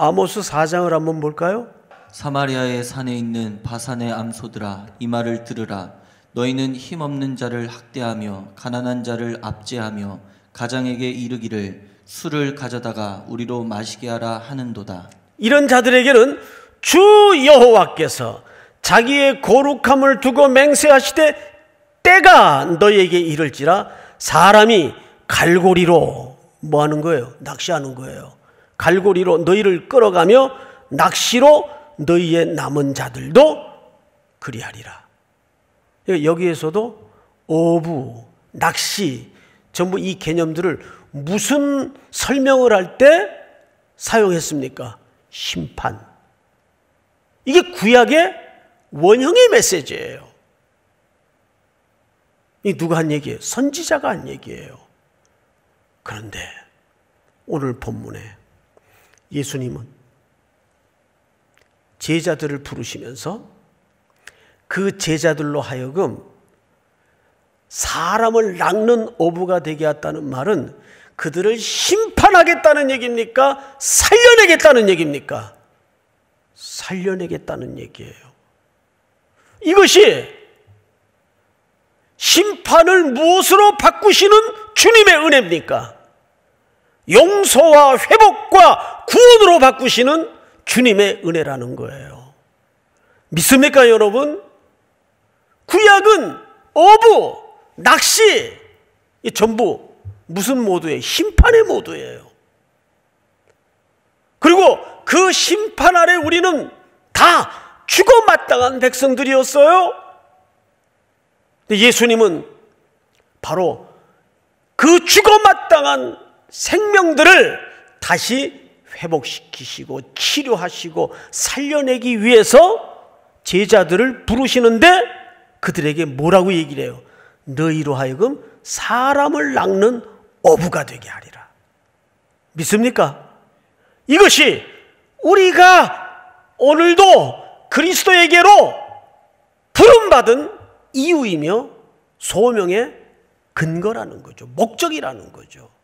아모스 4장을 한번 볼까요? 사마리아의 산에 있는 바산의 암소들아 이 말을 들으라 너희는 힘없는 자를 학대하며 가난한 자를 압제하며 가장에게 이르기를 술을 가져다가 우리로 마시게 하라 하는도다. 이런 자들에게는 주 여호와께서 자기의 거룩함을 두고 맹세하시되 때가 너에게 이를지라 사람이 갈고리로 뭐 하는 거예요? 낚시하는 거예요. 갈고리로 너희를 끌어가며 낚시로 너희의 남은 자들도 그리하리라. 그러니까 여기에서도 어부, 낚시, 전부 이 개념들을 무슨 설명을 할 때 사용했습니까? 심판. 이게 구약의 원형의 메시지예요. 이 누가 한 얘기예요? 선지자가 한 얘기예요. 그런데 오늘 본문에 예수님은 제자들을 부르시면서 그 제자들로 하여금 사람을 낚는 어부가 되게 했다는 말은 그들을 심판하겠다는 얘기입니까? 살려내겠다는 얘기입니까? 살려내겠다는 얘기예요. 이것이 심판을 무엇으로 바꾸시는 주님의 은혜입니까? 용서와 회복과 구원으로 바꾸시는 주님의 은혜라는 거예요. 믿습니까, 여러분? 구약은 어부, 낚시, 이 전부 무슨 모드예요? 심판의 모드예요. 그리고 그 심판 아래 우리는 다 죽어 마땅한 백성들이었어요. 예수님은 바로 그 죽어 마땅한 생명들을 다시 회복시키시고 치료하시고 살려내기 위해서 제자들을 부르시는데 그들에게 뭐라고 얘기를 해요? 너희로 하여금 사람을 낚는 어부가 되게 하리라. 믿습니까? 이것이 우리가 오늘도 그리스도에게로 부름받은 이유이며 소명의 근거라는 거죠. 목적이라는 거죠.